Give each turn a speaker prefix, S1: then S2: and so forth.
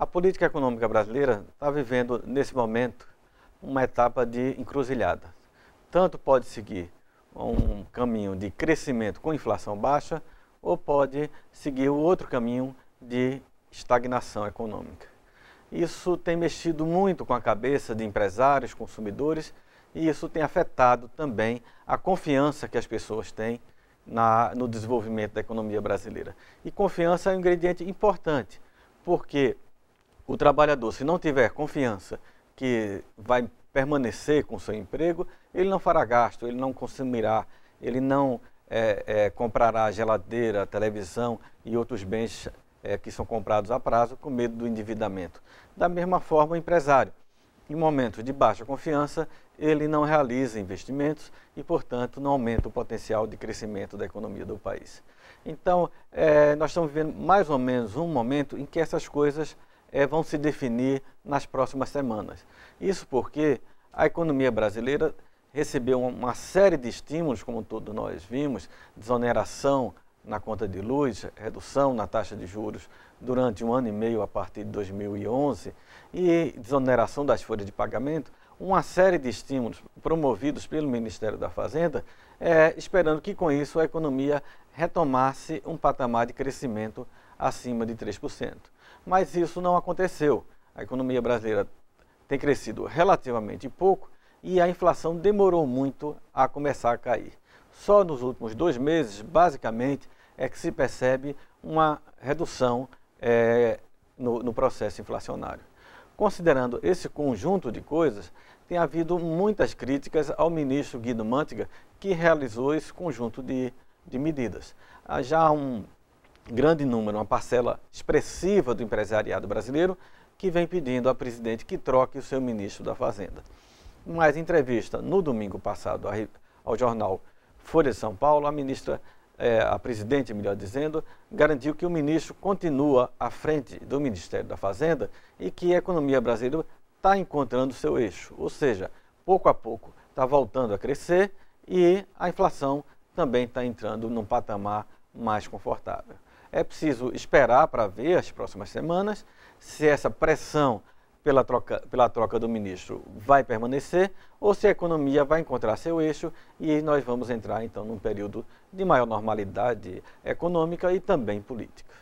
S1: A política econômica brasileira está vivendo, nesse momento, uma etapa de encruzilhada. Tanto pode seguir um caminho de crescimento com inflação baixa, ou pode seguir o outro caminho de estagnação econômica. Isso tem mexido muito com a cabeça de empresários, consumidores, e isso tem afetado também a confiança que as pessoas têm na, no desenvolvimento da economia brasileira. E confiança é um ingrediente importante, porque o trabalhador, se não tiver confiança que vai permanecer com seu emprego, ele não fará gasto, ele não consumirá, ele não é, é, comprará geladeira, televisão e outros bens é, que são comprados a prazo com medo do endividamento. Da mesma forma, o empresário, em momentos de baixa confiança, ele não realiza investimentos e, portanto, não aumenta o potencial de crescimento da economia do país. Então, é, nós estamos vivendo mais ou menos um momento em que essas coisas é, vão se definir nas próximas semanas. Isso porque a economia brasileira recebeu uma série de estímulos, como todos nós vimos, desoneração na conta de luz, redução na taxa de juros durante um ano e meio a partir de 2011 e desoneração das folhas de pagamento, uma série de estímulos promovidos pelo Ministério da Fazenda, é, esperando que com isso a economia retomasse um patamar de crescimento acima de 3%. Mas isso não aconteceu. A economia brasileira tem crescido relativamente pouco e a inflação demorou muito a começar a cair. Só nos últimos dois meses, basicamente, é que se percebe uma redução é, no, no processo inflacionário. Considerando esse conjunto de coisas, tem havido muitas críticas ao ministro Guido Mantega, que realizou esse conjunto de, de medidas. Ah, já há um grande número, uma parcela expressiva do empresariado brasileiro, que vem pedindo ao presidente que troque o seu ministro da Fazenda. Mas em entrevista no domingo passado ao jornal Folha de São Paulo, a ministra, eh, a presidente, melhor dizendo, garantiu que o ministro continua à frente do Ministério da Fazenda e que a economia brasileira está encontrando seu eixo, ou seja, pouco a pouco está voltando a crescer e a inflação também está entrando num patamar mais confortável. É preciso esperar para ver as próximas semanas se essa pressão pela troca, pela troca do ministro vai permanecer ou se a economia vai encontrar seu eixo e nós vamos entrar então num período de maior normalidade econômica e também política.